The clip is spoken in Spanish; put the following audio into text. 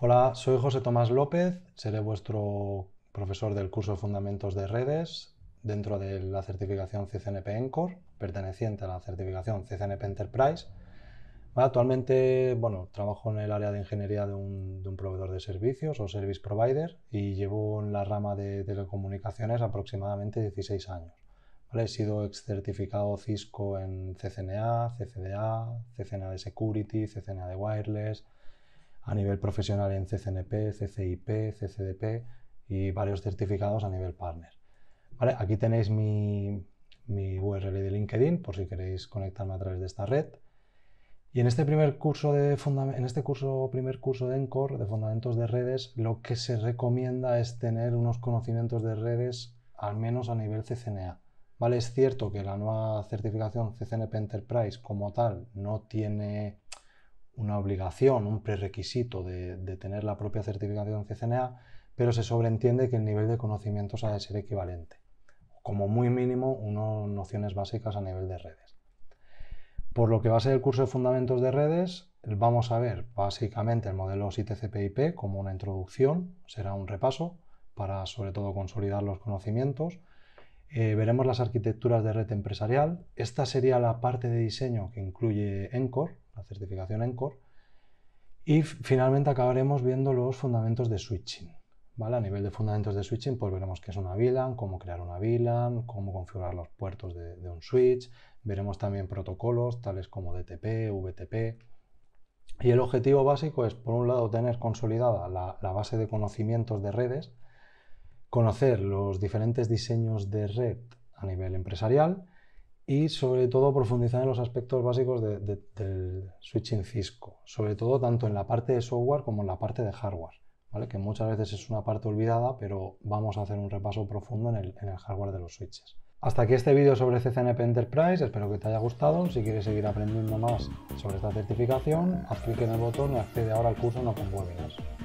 Hola, soy José Tomás López, seré vuestro profesor del curso de Fundamentos de Redes dentro de la certificación CCNP Encore, perteneciente a la certificación CCNP Enterprise. Actualmente, bueno, trabajo en el área de ingeniería de un, proveedor de servicios o service provider y llevo en la rama de telecomunicaciones aproximadamente 16 años. He sido excertificado Cisco en CCNA, CCDA, CCNA de Security, CCNA de Wireless, a nivel profesional en CCNP, CCIP, CCDP y varios certificados a nivel partner. Vale, aquí tenéis mi, URL de LinkedIn por si queréis conectarme a través de esta red. Y en este primer curso de en este curso, primer curso de ENCOR, de fundamentos de redes, lo que se recomienda es tener unos conocimientos de redes al menos a nivel CCNA. ¿Vale? Es cierto que la nueva certificación CCNP Enterprise como tal no tiene una obligación, un prerequisito de, tener la propia certificación CCNA, pero se sobreentiende que el nivel de conocimientos ha de ser equivalente, como muy mínimo unas nociones básicas a nivel de redes. Por lo que va a ser el curso de fundamentos de redes, vamos a ver básicamente el modelo TCP/IP como una introducción, será un repaso para sobre todo consolidar los conocimientos. Eh, veremos las arquitecturas de red empresarial. Esta sería la parte de diseño que incluye ENCOR, la certificación Core. Y finalmente acabaremos viendo los fundamentos de switching. A nivel de fundamentos de switching, pues veremos qué es una VLAN, cómo crear una VLAN, cómo configurar los puertos de, un switch. Veremos también protocolos tales como DTP, VTP. Y el objetivo básico es, por un lado, tener consolidada la base de conocimientos de redes, conocer los diferentes diseños de red a nivel empresarial y sobre todo profundizar en los aspectos básicos del switching Cisco, sobre todo tanto en la parte de software como en la parte de hardware, ¿vale? que muchas veces es una parte olvidada, pero vamos a hacer un repaso profundo en el, en el hardware de los switches. Hasta aquí este vídeo sobre CCNP Enterprise, espero que te haya gustado. Si quieres seguir aprendiendo más sobre esta certificación, haz clic en el botón y accede ahora al curso No con